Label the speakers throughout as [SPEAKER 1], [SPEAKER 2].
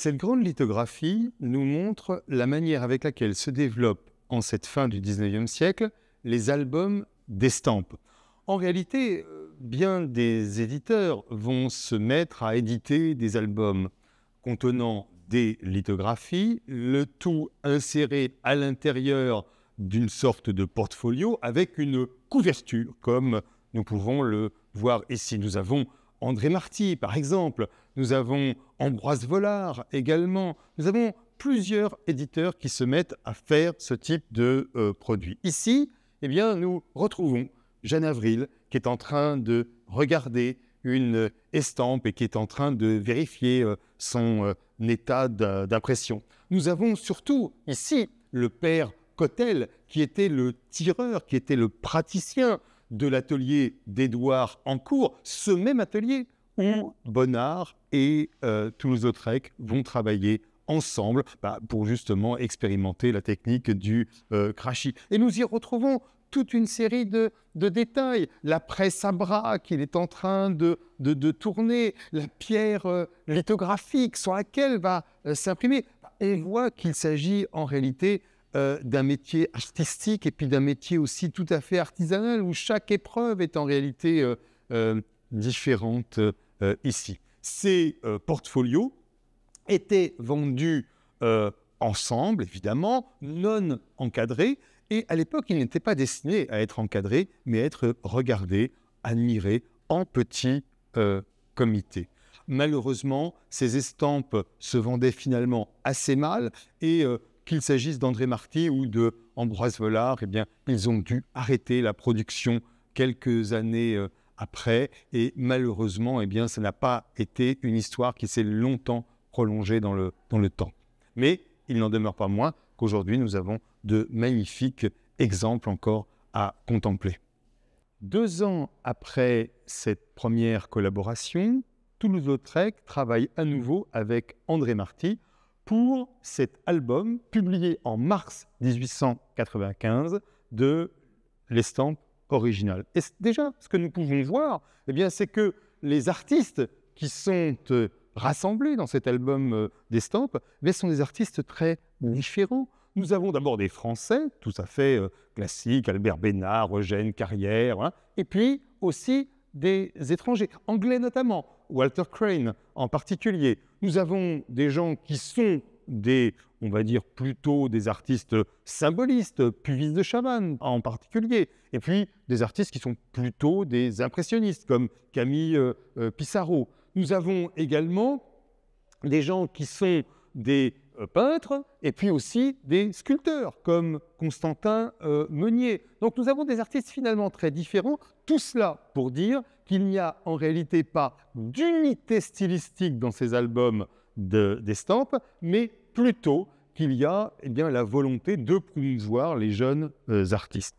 [SPEAKER 1] Cette grande lithographie nous montre la manière avec laquelle se développent, en cette fin du 19e siècle, les albums d'estampes. En réalité, euh, bien des éditeurs vont se mettre à éditer des albums contenant des lithographies, le tout inséré à l'intérieur d'une sorte de portfolio avec une couverture, comme nous pouvons le voir ici. Nous avons André Marty, par exemple. Nous avons Ambroise Vollard également. Nous avons plusieurs éditeurs qui se mettent à faire ce type de euh, produit. Ici, eh bien, nous retrouvons Jeanne Avril qui est en train de regarder une estampe et qui est en train de vérifier euh, son euh, état d'impression. Nous avons surtout ici le père Cotel qui était le tireur, qui était le praticien de l'atelier d'Édouard cours ce même atelier où mm. Bonnard et tous euh, toulouse autres vont travailler ensemble bah, pour justement expérimenter la technique du euh, crachis Et nous y retrouvons toute une série de, détails. La presse à bras qu'il est en train de, tourner, la pierre euh, lithographique sur laquelle va s'imprimer. On voit qu'il s'agit en réalité euh, d'un métier artistique et puis d'un métier aussi tout à fait artisanal où chaque épreuve est en réalité euh, euh, différente ici. Ces portfolios étaient vendus ensemble, évidemment, non encadrés, et à l'époque, ils n'étaient pas destinés à être encadrés, mais à être regardés, admirés en petits comités malheureusement, ces estampes se vendaient finalement assez mal et qu'il s'agisse d'André Marty ou de Ambroise Vollard, eh bien, ils ont dû arrêter la production quelques années euh, après. Et malheureusement, eh bien, ça n'a pas été une histoire qui s'est longtemps prolongée dans le, dans le temps. Mais il n'en demeure pas moins qu'aujourd'hui, nous avons de magnifiques exemples encore à contempler. Deux ans après cette première collaboration, Toulouse-Lautrec travaille à nouveau avec André Marty pour cet album publié en mars 1895 de l'estampe originale. Et déjà, ce que nous pouvons voir, eh bien, c'est que les artistes qui sont euh, rassemblés dans cet album euh, d'estampe d'estampes sont des artistes très différents. Nous avons d'abord des Français, tout à fait euh, classiques, Albert Bénard, Eugène Carrière, hein, et puis aussi des étrangers, anglais notamment, Walter Crane en particulier, nous avons des gens qui sont des, on va dire plutôt des artistes symbolistes, Puvis de Chavannes en particulier, et puis des artistes qui sont plutôt des impressionnistes, comme Camille euh, euh, Pissarro. Nous avons également des gens qui sont des euh, peintres, et puis aussi des sculpteurs comme Constantin euh, Meunier. Donc nous avons des artistes finalement très différents. Tout cela pour dire qu'il n'y a en réalité pas d'unité stylistique dans ces albums d'estampes, mais plutôt qu'il y a eh bien, la volonté de promouvoir les jeunes euh, artistes.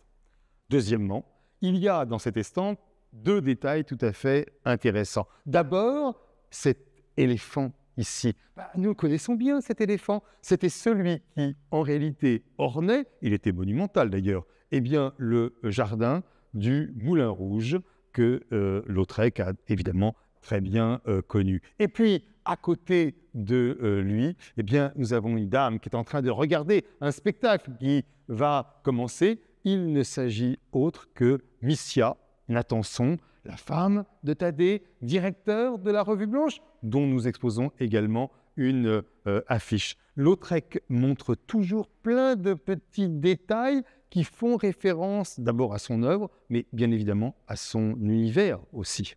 [SPEAKER 1] Deuxièmement, il y a dans cette estampe deux détails tout à fait intéressants. D'abord, cet éléphant ici bah, Nous connaissons bien, cet éléphant. C'était celui qui, en réalité, ornait, il était monumental d'ailleurs, eh bien, le jardin du Moulin Rouge que euh, Lautrec a évidemment très bien euh, connu. Et puis, à côté de euh, lui, eh bien, nous avons une dame qui est en train de regarder un spectacle qui va commencer. Il ne s'agit autre que Missia Nathanson, la femme de Thaddée, directeur de la Revue Blanche, dont nous exposons également une euh, affiche. Lautrec montre toujours plein de petits détails qui font référence d'abord à son œuvre, mais bien évidemment à son univers aussi.